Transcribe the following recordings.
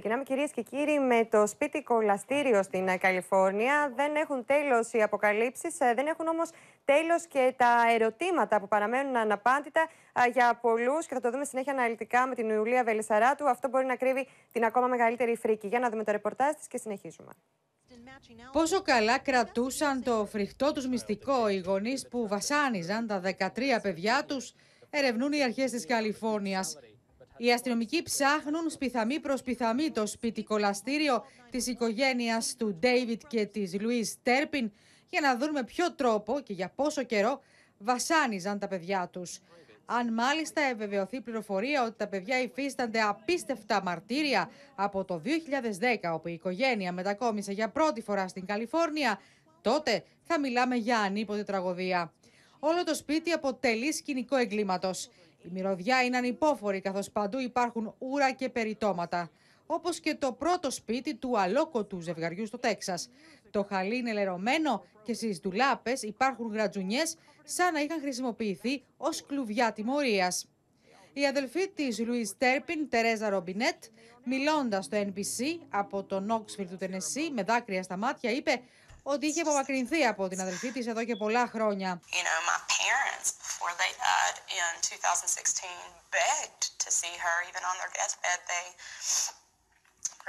Ξεκινάμε κυρίες και κύριοι με το σπίτι κολαστήριο στην ε, Καλιφόρνια. Δεν έχουν τέλος οι αποκαλύψεις, ε, δεν έχουν όμως τέλος και τα ερωτήματα που παραμένουν αναπάντητα ε, για πολλούς και θα το δούμε συνέχεια αναλυτικά με την Ιουλία Βελισσαράτου. Αυτό μπορεί να κρύβει την ακόμα μεγαλύτερη φρίκη. Για να δούμε το ρεπορτάζ της και συνεχίζουμε. Πόσο καλά κρατούσαν το φρικτό τους μυστικό οι γονείς που βασάνιζαν τα 13 παιδιά τους, ερευνούν οι αρχές της Καλιφόρνιας. Οι αστυνομικοί ψάχνουν σπιθαμή προς πιθαμή το σπιτικολαστήριο της οικογένειας του Ντέιβιτ και της Λουίς Τέρπιν για να δουν με ποιο τρόπο και για πόσο καιρό βασάνιζαν τα παιδιά τους. Αν μάλιστα ευεβεβαιωθεί πληροφορία ότι τα παιδιά υφίστανται απίστευτα μαρτύρια από το 2010 όπου η οικογένεια μετακόμισε για πρώτη φορά στην Καλιφόρνια, τότε θα μιλάμε για ανίποτε τραγωδία. Όλο το σπίτι αποτελεί σκηνικό εγκλήματος. Η μυρωδιά είναι ανυπόφορη καθώς παντού υπάρχουν ούρα και περιτώματα. Όπως και το πρώτο σπίτι του αλόκοτου ζευγαριού στο Τέξας. Το χαλί είναι λερωμένο και στις ντουλάπες υπάρχουν γρατζουνιές σαν να είχαν χρησιμοποιηθεί ως κλουβιά τιμωρίας. Η αδελφή της Λουίς Τέρπιν, Τερέζα Ρομπινέτ, μιλώντας στο NBC από τον Νόξφιλ του Τενεσί με δάκρυα στα μάτια, είπε ότι είχε απομακρυνθεί από την αδελφή της εδώ και πολλά χρόνια. You know, my parents, before they died in 2016, begged to see her. Even on their deathbed, they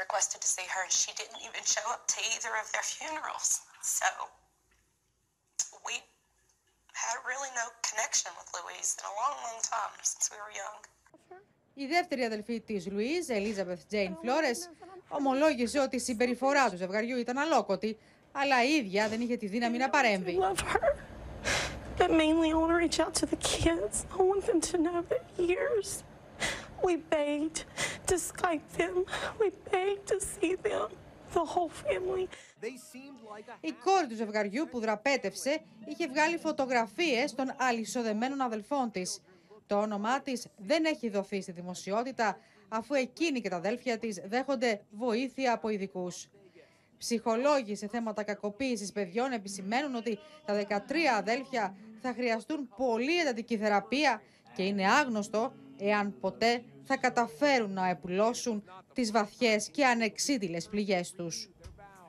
requested to see her, and she didn't even show up to either of their funerals. So we had really no connection with Louise in a long, long time since we were young. Η δεύτερη αδελφή της Λουίζ, Elizabeth Jane Flores, ομολόγησε ότι η συμπεριφορά του ζευγαριού ήταν αλόκοτη αλλά η ίδια δεν είχε τη δύναμη να παρέμβει. Η κόρη του ζευγαριού που δραπέτευσε είχε βγάλει φωτογραφίες των αλυσοδεμένων αδελφών της. Το όνομά της δεν έχει δοθεί στη δημοσιότητα, αφού εκείνη και τα αδέλφια της δέχονται βοήθεια από ειδικούς. Ψυχολόγοι σε θέματα κακοποίησης παιδιών επισημαίνουν ότι τα 13 αδέλφια θα χρειαστούν πολύ εντατική θεραπεία και είναι άγνωστο εάν ποτέ θα καταφέρουν να επουλώσουν τις βαθιές και ανεξίτηλες πληγές τους.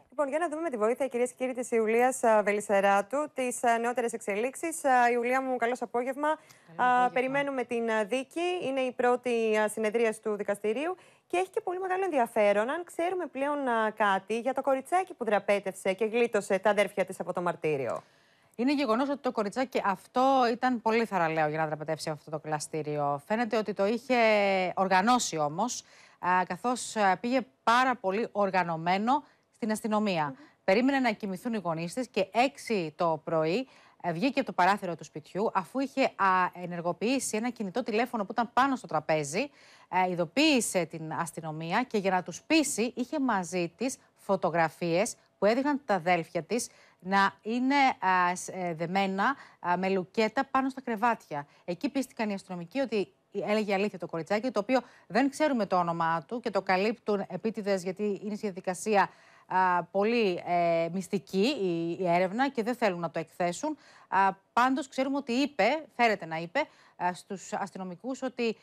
Λοιπόν, για να δούμε με τη βοήθεια, κυρίες και κύριοι, της Ιουλίας Βελισσεράτου, τι νεότερες εξελίξεις. Ιουλία μου, καλώ απόγευμα. απόγευμα. Περιμένουμε την δίκη. Είναι η πρώτη συνεδρία του δικαστηρίου. Και έχει και πολύ μεγάλο ενδιαφέρον αν ξέρουμε πλέον κάτι για το κοριτσάκι που δραπέτευσε και γλίτωσε τα αδέρφια της από το μαρτύριο. Είναι γεγονός ότι το κοριτσάκι αυτό ήταν πολύ θαραλέο για να δραπετεύσει αυτό το κλαστήριο. Φαίνεται ότι το είχε οργανώσει όμως, καθώ πήγε πάρα πολύ οργανωμένο στην αστυνομία. Περίμενε να κοιμηθούν οι γονείς και 6 το πρωί βγήκε από το παράθυρο του σπιτιού αφού είχε ενεργοποιήσει ένα κινητό τηλέφωνο που ήταν πάνω στο τραπέζι, ε, ειδοποίησε την αστυνομία και για να τους πείσει είχε μαζί της φωτογραφίες που έδειχναν τα αδέλφια της να είναι ε, δεμένα με λουκέτα πάνω στα κρεβάτια. Εκεί πίστηκαν οι αστυνομικοί ότι έλεγε αλήθεια το κοριτσάκι, το οποίο δεν ξέρουμε το όνομά του και το καλύπτουν επίτηδες γιατί είναι στη διαδικασία πολύ ε, μυστική η, η έρευνα και δεν θέλουν να το εκθέσουν. Πάντως ξέρουμε ότι είπε, φέρεται να είπε ε, στους αστυνομικούς ότι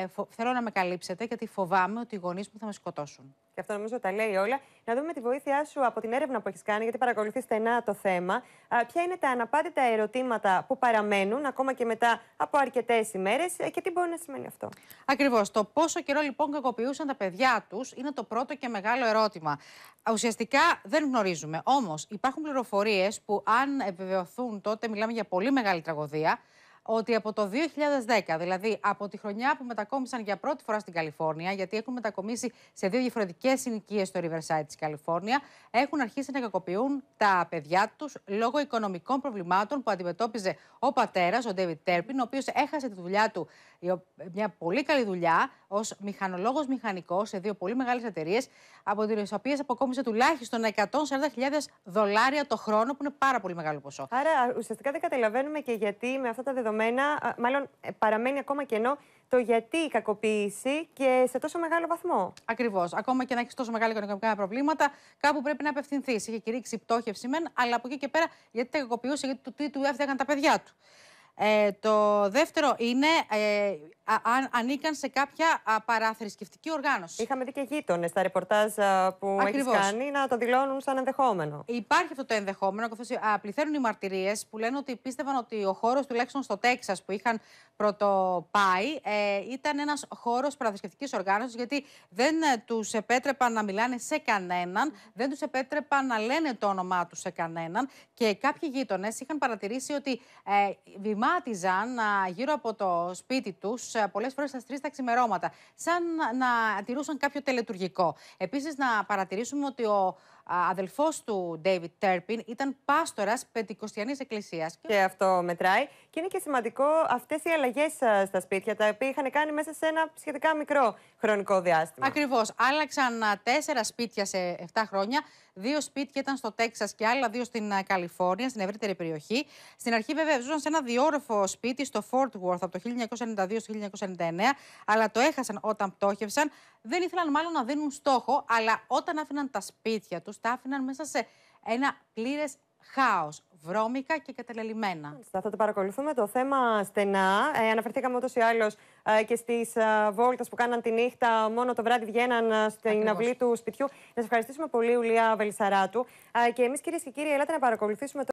ε, φο... θέλω να με καλύψετε γιατί φοβάμαι ότι οι γονείς μου θα με σκοτώσουν. Και αυτό νομίζω τα λέει όλα. Να δούμε τη βοήθειά σου από την έρευνα που έχεις κάνει, γιατί παρακολουθεί στενά το θέμα. Α, ποια είναι τα αναπάντητα ερωτήματα που παραμένουν ακόμα και μετά από αρκετές ημέρες ε, και τι μπορεί να σημαίνει αυτό. Ακριβώς. Το πόσο καιρό λοιπόν κακοποιούσαν τα παιδιά τους είναι το πρώτο και μεγάλο ερώτημα. Ουσιαστικά δεν γνωρίζουμε. Όμως υπάρχουν πληροφορίες που, αν επιβεβαιωθούν, τότε μιλάμε για πολύ μεγάλη τραγωδία ότι από το 2010, δηλαδή από τη χρονιά που μετακόμισαν για πρώτη φορά στην Καλιφόρνια, γιατί έχουν μετακομίσει σε δύο διαφορετικές συνοικίες στο Riverside της Καλιφόρνια, έχουν αρχίσει να κακοποιούν τα παιδιά τους λόγω οικονομικών προβλημάτων που αντιμετώπιζε ο πατέρας, ο David Τέρπιν, ο οποίος έχασε τη δουλειά του, μια πολύ καλή δουλειά, ως μηχανολόγος μηχανικός σε δύο πολύ μεγάλες εταιρείες, από τις οποίες αποκόμισε τουλάχιστον 140.000 δολάρια το χρόνο, που είναι πάρα πολύ μεγάλο ποσό. Άρα ουσιαστικά δεν καταλαβαίνουμε και γιατί με αυτά τα δεδομένα δεδομένα, μάλλον ε, παραμένει ακόμα κενό το γιατί η κακοποίηση και σε τόσο μεγάλο βαθμό. Ακριβώς. Ακόμα και να έχεις τόσο μεγάλα οικονομικά προβλήματα, κάπου πρέπει να απευθυνθείς. Είχε κηρύξει πτώχευση μεν, αλλά από εκεί και πέρα γιατί τα κακοποιούσε, γιατί του τι του τα παιδιά του. Ε, το δεύτερο είναι ε, αν ανήκαν σε κάποια παραθρησκευτική οργάνωση. Είχαμε δει και γείτονες στα ρεπορτάζ που έχεις κάνει να το δηλώνουν σαν ενδεχόμενο. Υπάρχει αυτό το ενδεχόμενο, καθώς πληθαίνουν οι μαρτυρίες που λένε ότι πίστευαν ότι ο χώρος, τουλάχιστον στο Τέξας που είχαν πρωτοπάει, ε, ήταν ένας χώρος παραθρησκευτικής οργάνωσης, γιατί δεν ε, τους επέτρεπαν να μιλάνε σε κανέναν, δεν τους επέτρεπαν να λένε το όνομά τους σε κανέναν. Και κάποιοι γείτονες είχαν παρατηρήσει ότι ε, να γύρω από το σπίτι τους ε, πολλές φορές στα τρει τα ξημερώματα, σαν να τηρούσαν κάποιο τελετουργικό. Επίσης, να παρατηρήσουμε ότι ο αδελφός του David Τέρπιν ήταν πάστορας πεντηκοστιανής εκκλησίας. Και αυτό μετράει. Και είναι και σημαντικό αυτές οι αλλαγές ε, στα σπίτια, τα οποία είχαν κάνει μέσα σε ένα σχετικά μικρό χρονικό διάστημα. Ακριβώς. Άλλαξαν τέσσερα σπίτια σε 7 χρόνια. Δύο σπίτια ήταν στο Τέξας και άλλα δύο στην Καλιφόρνια, στην ευρύτερη περιοχή. Στην αρχή, βέβαια, ζούσαν σε ένα διόρροφο σπίτι στο Fort Worth από το 1992 στο 1999, αλλά το έχασαν όταν πτώχευσαν. Δεν ήθελαν μάλλον να δίνουν στόχο, αλλά όταν άφηναν τα σπίτια τους, τα άφηναν μέσα σε ένα πλήρες χάος, βρώμικα και καταλελειμμένα. Θα το παρακολουθούμε το θέμα στενά. Ε, αναφερθήκαμε ούτως ή άλλως ε, και στις ε, βόλτες που κάναν τη νύχτα, μόνο το βράδυ βγαίναν ε, στην αυλή του σπιτιού. Να σας ευχαριστήσουμε πολύ, Ουλία Βελισσαράτου. Ε, και εμείς, κυρίες και κύριοι, ελάτε να παρακολουθήσουμε το.